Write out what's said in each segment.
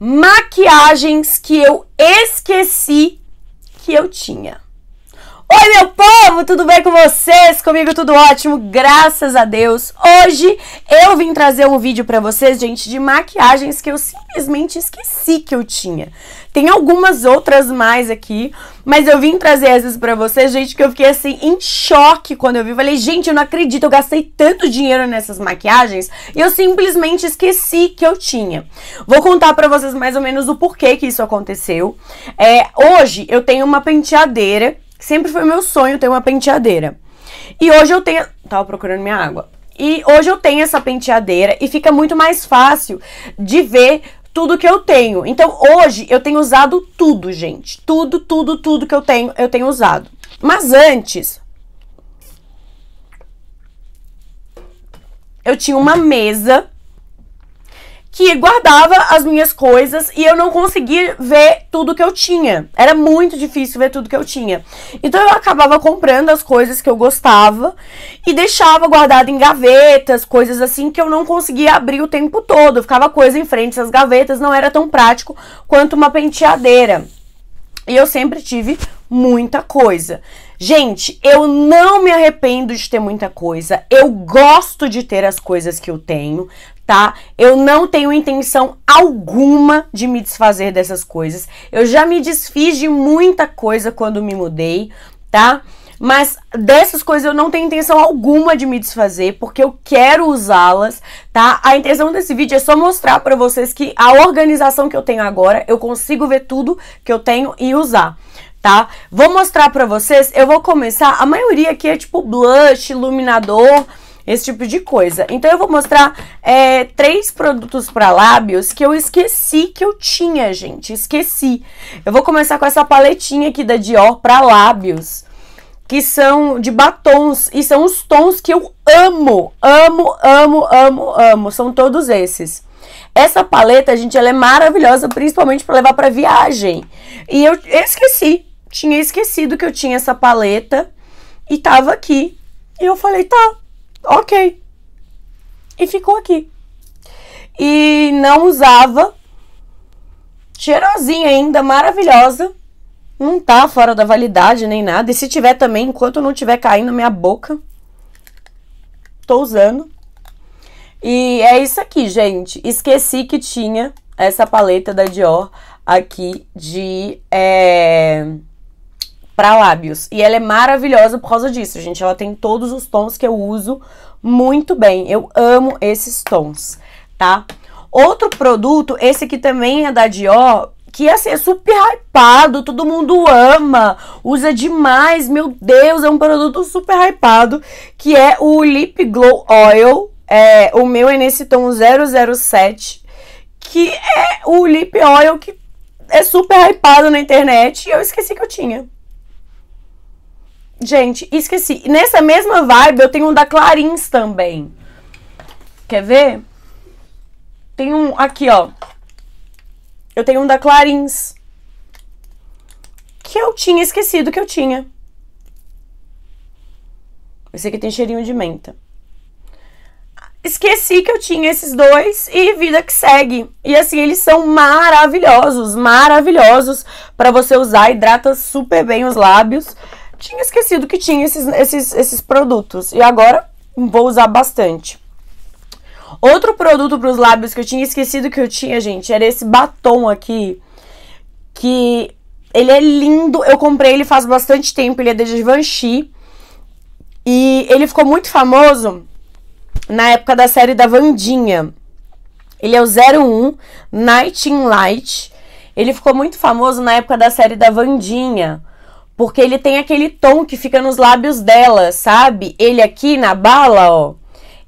maquiagens que eu esqueci que eu tinha. Oi, meu povo, tudo bem com vocês? Comigo tudo ótimo, graças a Deus. Hoje eu vim trazer um vídeo para vocês, gente, de maquiagens que eu simplesmente esqueci que eu tinha. Tem algumas outras mais aqui, mas eu vim trazer essas para vocês, gente, que eu fiquei assim em choque quando eu vi. Falei, gente, eu não acredito, eu gastei tanto dinheiro nessas maquiagens e eu simplesmente esqueci que eu tinha. Vou contar para vocês mais ou menos o porquê que isso aconteceu. É, hoje eu tenho uma penteadeira Sempre foi meu sonho ter uma penteadeira. E hoje eu tenho. Tava procurando minha água. E hoje eu tenho essa penteadeira e fica muito mais fácil de ver tudo que eu tenho. Então hoje eu tenho usado tudo, gente. Tudo, tudo, tudo que eu tenho, eu tenho usado. Mas antes, eu tinha uma mesa que guardava as minhas coisas e eu não conseguia ver tudo que eu tinha. Era muito difícil ver tudo que eu tinha. Então eu acabava comprando as coisas que eu gostava e deixava guardado em gavetas, coisas assim que eu não conseguia abrir o tempo todo. Ficava coisa em frente às gavetas, não era tão prático quanto uma penteadeira. E eu sempre tive muita coisa. Gente, eu não me arrependo de ter muita coisa. Eu gosto de ter as coisas que eu tenho, tá? Eu não tenho intenção alguma de me desfazer dessas coisas. Eu já me desfiz de muita coisa quando me mudei, tá? Mas dessas coisas eu não tenho intenção alguma de me desfazer, porque eu quero usá-las, tá? A intenção desse vídeo é só mostrar para vocês que a organização que eu tenho agora, eu consigo ver tudo que eu tenho e usar, tá? Vou mostrar pra vocês, eu vou começar, a maioria aqui é tipo blush, iluminador, esse tipo de coisa. Então eu vou mostrar é, três produtos para lábios que eu esqueci que eu tinha, gente, esqueci. Eu vou começar com essa paletinha aqui da Dior para lábios, que são de batons e são os tons que eu amo, amo, amo, amo, amo, são todos esses. Essa paleta, gente, ela é maravilhosa, principalmente para levar para viagem. E eu esqueci tinha esquecido que eu tinha essa paleta e tava aqui. E eu falei, tá, ok. E ficou aqui. E não usava. Cheirosinha ainda, maravilhosa. Não tá fora da validade nem nada. E se tiver também, enquanto não tiver caindo na minha boca, tô usando. E é isso aqui, gente. Esqueci que tinha essa paleta da Dior aqui de. É para lábios. E ela é maravilhosa por causa disso, gente. Ela tem todos os tons que eu uso muito bem. Eu amo esses tons, tá? Outro produto, esse aqui também é da Dior, que assim, é super hypado, todo mundo ama, usa demais, meu Deus, é um produto super hypado, que é o Lip Glow Oil, é, o meu é nesse tom 007, que é o lip oil que é super hypado na internet e eu esqueci que eu tinha. Gente, esqueci. Nessa mesma vibe, eu tenho um da Clarins também. Quer ver? Tem um aqui, ó. Eu tenho um da Clarins. Que eu tinha esquecido que eu tinha. Esse aqui tem cheirinho de menta. Esqueci que eu tinha esses dois e vida que segue. E assim, eles são maravilhosos, maravilhosos para você usar, hidrata super bem os lábios tinha esquecido que tinha esses, esses, esses produtos. E agora vou usar bastante. Outro produto para os lábios que eu tinha esquecido que eu tinha, gente, era esse batom aqui. Que ele é lindo. Eu comprei ele faz bastante tempo. Ele é da Givenchy. E ele ficou muito famoso na época da série da Vandinha. Ele é o 01 Night in Light. Ele ficou muito famoso na época da série da Vandinha. Porque ele tem aquele tom que fica nos lábios dela, sabe? Ele aqui na bala, ó.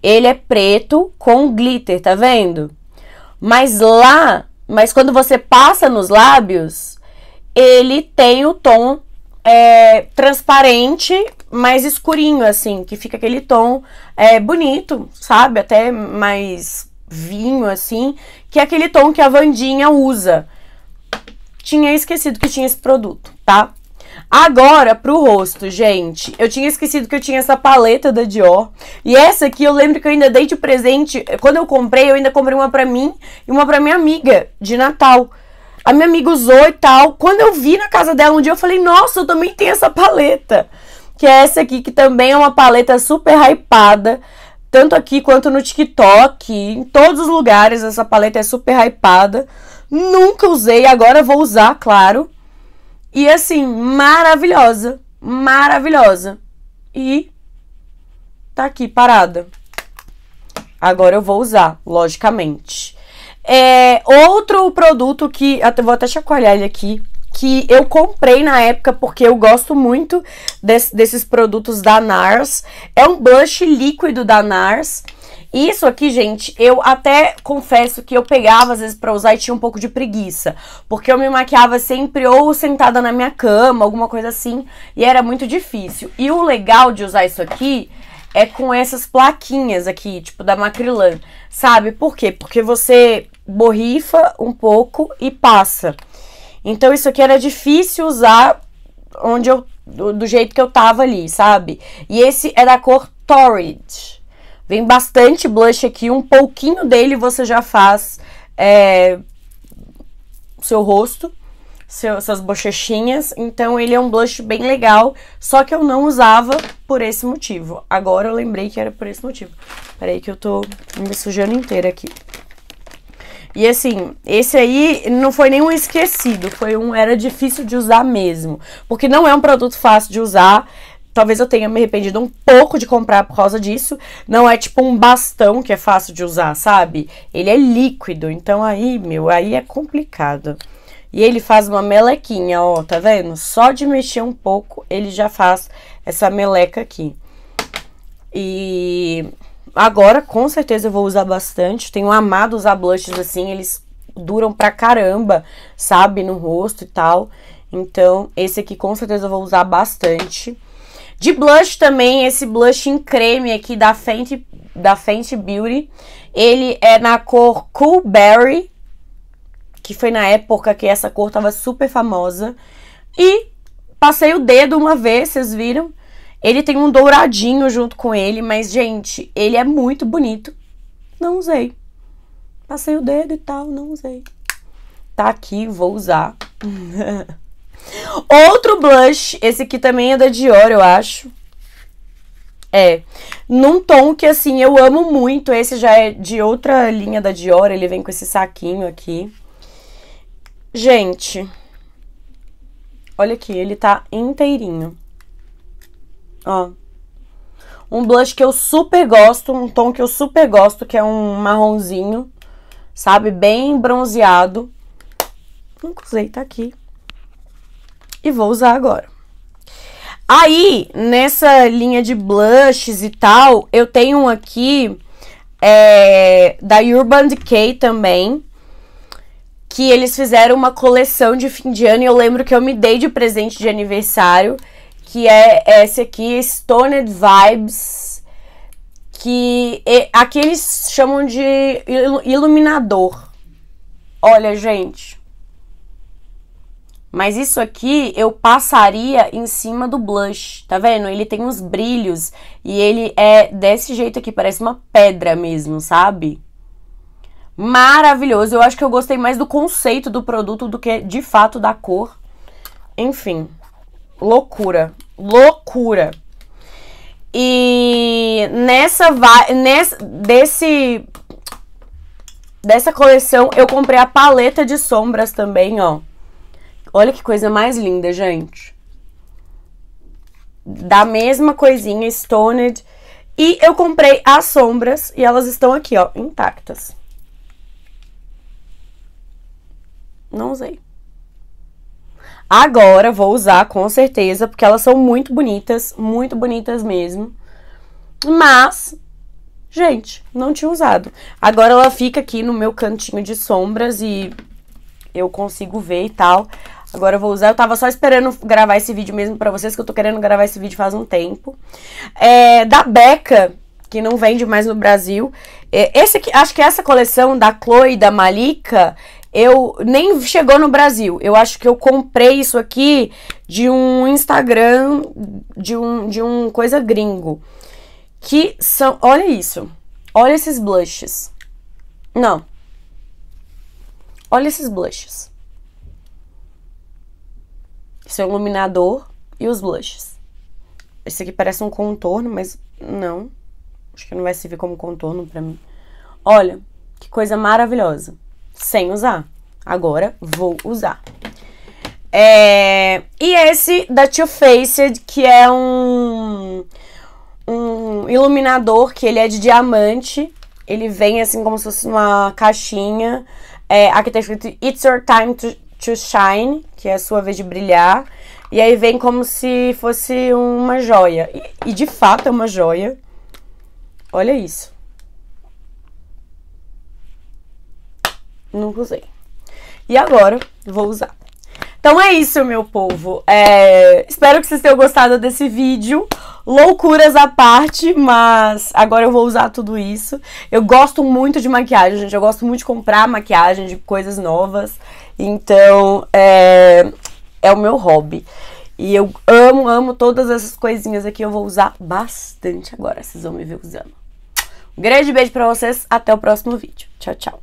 Ele é preto com glitter, tá vendo? Mas lá, mas quando você passa nos lábios, ele tem o tom é, transparente, mais escurinho, assim, que fica aquele tom é, bonito, sabe? Até mais vinho, assim, que é aquele tom que a Vandinha usa. Tinha esquecido que tinha esse produto, tá? Agora, pro rosto, gente. Eu tinha esquecido que eu tinha essa paleta da Dior. E essa aqui eu lembro que eu ainda dei de presente. Quando eu comprei, eu ainda comprei uma pra mim e uma pra minha amiga de Natal. A minha amiga usou e tal. Quando eu vi na casa dela um dia, eu falei, nossa, eu também tenho essa paleta. Que é essa aqui, que também é uma paleta super hypada. Tanto aqui quanto no TikTok. Em todos os lugares, essa paleta é super hypada. Nunca usei, agora vou usar, claro. E assim, maravilhosa. Maravilhosa. E tá aqui parada. Agora eu vou usar, logicamente. É, outro produto que. Até, vou até chacoalhar ele aqui. Que eu comprei na época porque eu gosto muito desse, desses produtos da NARS. É um blush líquido da NARS. Isso aqui, gente, eu até confesso que eu pegava às vezes para usar e tinha um pouco de preguiça, porque eu me maquiava sempre ou sentada na minha cama, alguma coisa assim, e era muito difícil. E o legal de usar isso aqui é com essas plaquinhas aqui, tipo da Macrilan, sabe? Por quê? Porque você borrifa um pouco e passa. Então isso aqui era difícil usar onde eu do, do jeito que eu tava ali, sabe? E esse é da cor Torrid. Vem bastante blush aqui, um pouquinho dele você já faz é, seu rosto, seu, suas bochechinhas. Então ele é um blush bem legal, só que eu não usava por esse motivo. Agora eu lembrei que era por esse motivo. Peraí que eu tô me sujando inteira aqui. E assim, esse aí não foi nenhum esquecido, foi um era difícil de usar mesmo, porque não é um produto fácil de usar talvez eu tenha me arrependido um pouco de comprar por causa disso. Não é tipo um bastão que é fácil de usar, sabe? Ele é líquido, então aí, meu, aí é complicado. E ele faz uma melequinha, ó, tá vendo? Só de mexer um pouco, ele já faz essa meleca aqui. E agora, com certeza, eu vou usar bastante. Tenho amado usar blushes assim, eles duram pra caramba, sabe? No rosto e tal. Então, esse aqui com certeza eu vou usar bastante. De blush também, esse blush em creme aqui da Fenty, da Fenty Beauty. Ele é na cor Cool Berry, que foi na época que essa cor tava super famosa. E passei o dedo uma vez, vocês viram? Ele tem um douradinho junto com ele, mas, gente, ele é muito bonito. Não usei. Passei o dedo e tal, não usei. Tá aqui, vou usar. Outro blush, esse aqui também é da Dior, eu acho. É, num tom que assim eu amo muito. Esse já é de outra linha da Dior, ele vem com esse saquinho aqui. Gente, olha aqui, ele tá inteirinho. Ó. Um blush que eu super gosto, um tom que eu super gosto, que é um marronzinho, sabe? Bem bronzeado. Nunca usei, tá aqui e vou usar agora. Aí, nessa linha de blushes e tal, eu tenho um aqui é, da Urban Decay também, que eles fizeram uma coleção de fim de ano e eu lembro que eu me dei de presente de aniversário, que é esse aqui, Stoned Vibes, que é, aqui eles chamam de iluminador. Olha, gente, mas isso aqui eu passaria em cima do blush, tá vendo? Ele tem uns brilhos e ele é desse jeito aqui, parece uma pedra mesmo, sabe? Maravilhoso. Eu acho que eu gostei mais do conceito do produto do que de fato da cor. Enfim, loucura, loucura. E nessa, nessa desse dessa coleção eu comprei a paleta de sombras também, ó. Olha que coisa mais linda, gente. Da mesma coisinha, Stoned. E eu comprei as sombras e elas estão aqui, ó, intactas. Não usei. Agora vou usar com certeza, porque elas são muito bonitas, muito bonitas mesmo. Mas, gente, não tinha usado. Agora ela fica aqui no meu cantinho de sombras e eu consigo ver e tal. Agora eu vou usar. Eu tava só esperando gravar esse vídeo mesmo pra vocês, que eu tô querendo gravar esse vídeo faz um tempo. É, da Becca, que não vende mais no Brasil. É, esse aqui, acho que essa coleção da Chloe da Malika, eu nem chegou no Brasil. Eu acho que eu comprei isso aqui de um Instagram, de um, de um coisa gringo. Que são. Olha isso. Olha esses blushes. Não. Olha esses blushes seu iluminador e os blushes. Esse aqui parece um contorno, mas não. Acho que não vai servir como contorno pra mim. Olha, que coisa maravilhosa. Sem usar. Agora vou usar. É... E esse da Too Faced, que é um... um iluminador, que ele é de diamante. Ele vem assim como se fosse uma caixinha. É, aqui tá escrito It's Your Time to, to shine, que é a sua vez de brilhar. E aí vem como se fosse uma joia. E, e de fato é uma joia. Olha isso. Nunca usei. E agora vou usar. Então é isso, meu povo. É, espero que vocês tenham gostado desse vídeo. Loucuras à parte, mas agora eu vou usar tudo isso. Eu gosto muito de maquiagem, gente. Eu gosto muito de comprar maquiagem, de coisas novas. Então, é, é o meu hobby. E eu amo, amo todas essas coisinhas aqui. Eu vou usar bastante agora. Vocês vão me ver usando. Um grande beijo pra vocês. Até o próximo vídeo. Tchau, tchau.